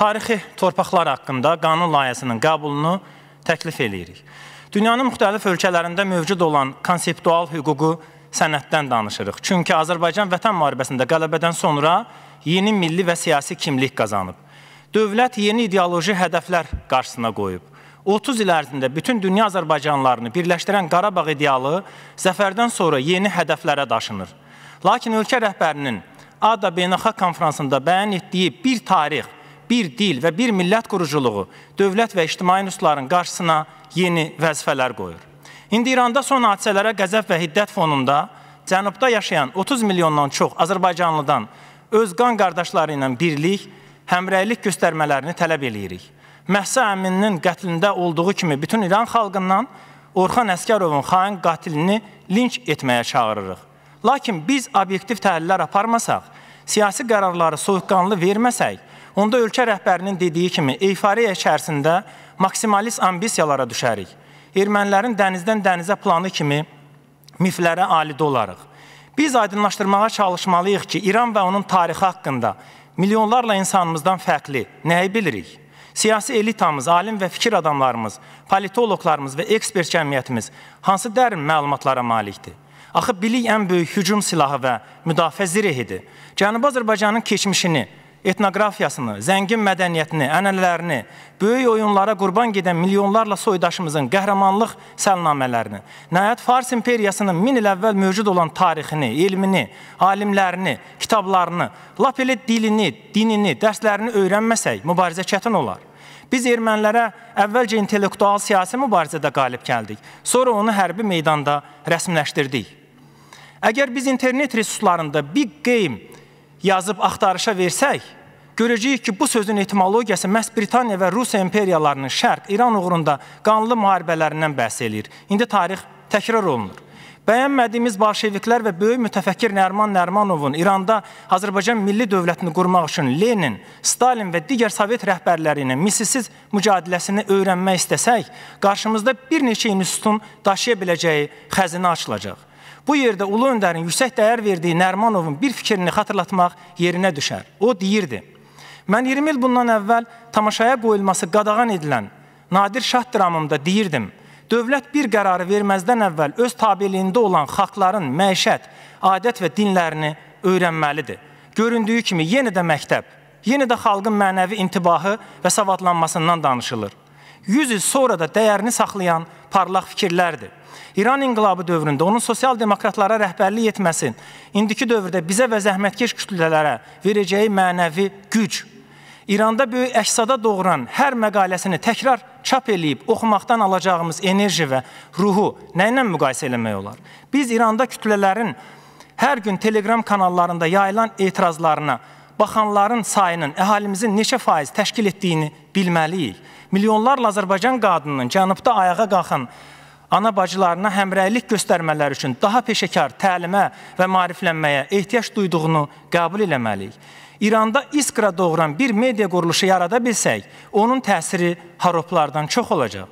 tarixi torpaqlar haqqında qanun layihəsinin qəbulunu təklif eləyirik. Dünyanın müxtəlif ölkələrində mövcud olan konseptual hüququ sənəddən danışırıq. Çünki Azərbaycan Vətən müharibəsində qələbədən sonra yeni milli və siyasi kimlik qazanıb. Dövlət yeni ideoloji hədəflər qarşısına qoyub. 30 il ərzində bütün dünya Azərbaycanlarını birləşdirən Qarabağ idealı zəfərdən sonra yeni hədəflərə daşınır. Lakin ölkə rəhbərinin ADA Beynəlxalq Konfransında bəyan etdiyi bir tarix bir dil və bir millət quruculuğu dövlət və ictimai nüsların qarşısına yeni vəzifələr qoyur. İndi İranda son hadisələrə qəzəb və hiddət fonunda cənubda yaşayan 30 milyondan çox Azərbaycanlıdan öz qan qardaşları ilə birlik, həmrəylik göstərmələrini tələb eləyirik. Məhsa Əmininin qətlində olduğu kimi bütün İran xalqından Orxan Əskərovun xain qatilini linç etməyə çağırırıq. Lakin biz obyektiv təhlillər aparmasaq, siyasi qərarları soyuqqanlı verməsək, onda ölkə rəhbərinin dediyi kimi eyfariya içərisində maksimalist ambisiyalara düşərik. Ermənilərin dənizdən dənizə planı kimi miflərə alidə olarıq. Biz aydınlaşdırmağa çalışmalıyıq ki, İran və onun tarixi haqqında milyonlarla insanımızdan fərqli nəyi bilirik? Siyasi elitamız, alim və fikir adamlarımız, politoloqlarımız və ekspert cəmiyyətimiz hansı dərin məlumatlara malikdir? Axı bilik ən böyük hücum silahı və müdafiə zirəhidir. Cənubi Azərbaycanın keçmişini, etnoqrafiyasını, zəngin mədəniyyətini, ənənələrini, böyük oyunlara qurban gedən milyonlarla soydaşımızın qəhrəmanlıq səlnamələrini, nəhayət Fars imperiyasının 1000 il əvvəl mövcud olan tarixini, elmini, alimlərini, kitablarını, lap elə dilini, dinini, dərslərini öyrənməsək, mübarizə çətin olar. Biz ermənilərə əvvəlcə intellektual siyasi mübarizədə qalib gəldik, sonra onu hərbi meydanda rəsmiləşdirdik. Əgər biz internet resurslarında big game yazıb axtarışa versək, görəcəyik ki, bu sözün etimologiyası məhz Britaniya və Rusiya imperiyalarının şərq İran uğrunda qanlı müharibələrindən bəhs eləyir. İndi tarix təkrar olunur. Bəyənmədiyimiz bolşeviklər və böyük mütəfəkkir Nərman Nərmanovun İranda Azərbaycan milli dövlətini qurmaq üçün Lenin, Stalin və digər Sovet rəhbərləri ilə misilsiz mücadiləsini öyrənmək istəsək, qarşımızda bir neçə institutun daşıya biləcəyi xəzinə açılacaq. Bu yerdə ulu öndərin yüksək dəyər verdiyi Nərmanovun bir fikrini xatırlatmaq yerinə düşər. O deyirdi: Mən 20 il bundan əvvəl tamaşaya qoyulması qadağan edilən Nadir Şah dramımda deyirdim, dövlət bir qərarı verməzdən əvvəl öz tabiliyində olan xalqların məişət, adət və dinlərini öyrənməlidir. Göründüyü kimi yenə də məktəb, yenə də xalqın mənəvi intibahı və savadlanmasından danışılır. 100 il sonra da dəyərini saxlayan parlaq fikirlərdir. İran inqilabı dövründə onun sosial demokratlara rəhbərlik etməsin, indiki dövrdə bizə və zəhmətkeş kütlələrə verəcəyi mənəvi güc İranda böyük əksada doğuran hər məqaləsini təkrar çap eləyib oxumaqdan alacağımız enerji və ruhu nə ilə müqayisə eləmək olar? Biz İranda kütlələrin hər gün Telegram kanallarında yayılan etirazlarına baxanların sayının əhalimizin neçə faiz təşkil etdiyini bilməliyik. Milyonlarla Azərbaycan qadınının cənubda ayağa qalxan ana bacılarına həmrəylik göstərmələri üçün daha peşəkar təlimə və maariflənməyə ehtiyac duyduğunu qəbul eləməliyik. İranda iskra doğuran bir media quruluşu yarada bilsək, onun təsiri haroplardan çox olacaq.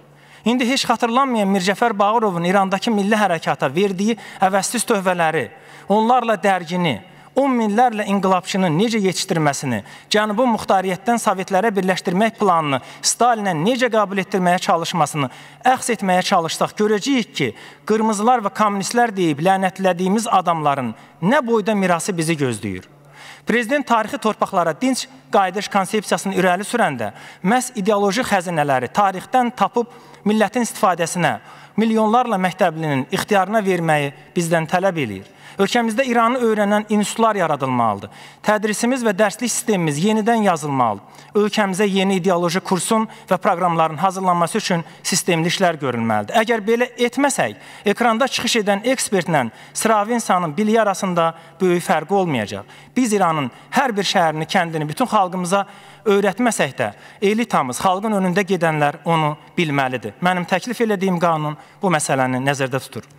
İndi heç xatırlanmayan Mircəfər Bağırovun İrandakı milli hərəkata verdiyi əvəzsiz tövbələri, onlarla dərgini, on minlərlə inqilabçının necə yetişdirməsini, Cənubu muxtariyyətdən Sovetlərə birləşdirmək planını Stalinə necə qəbul etdirməyə çalışmasını əxs etməyə çalışsaq, görəcəyik ki, qırmızılar və kommunistlər deyib lənətlədiyimiz adamların nə boyda mirası bizi gözləyir. Prezident tarixi torpaqlara dinç qayıdış konsepsiyasını irəli sürəndə məhz ideoloji xəzinələri tarixdən tapıb millətin istifadəsinə, milyonlarla məktəblinin ixtiyarına verməyi bizdən tələb eləyir. Ölkəmizdə İranı öyrənən institutlar yaradılmalıdır. Tədrisimiz və dərslik sistemimiz yenidən yazılmalıdır. Ölkəmizə yeni ideoloji kursun və proqramların hazırlanması üçün sistemli işlər görülməlidir. Əgər belə etməsək, ekranda çıxış edən ekspertlə sıravi insanın biliyi arasında böyük fərqi olmayacaq. Biz İranın hər bir şəhərini, kəndini bütün xalqımıza öyrətməsək də, elitamız, xalqın önündə gedənlər onu bilməlidir. Mənim təklif etdiyim qanun bu məsələni nəzərdə tutur.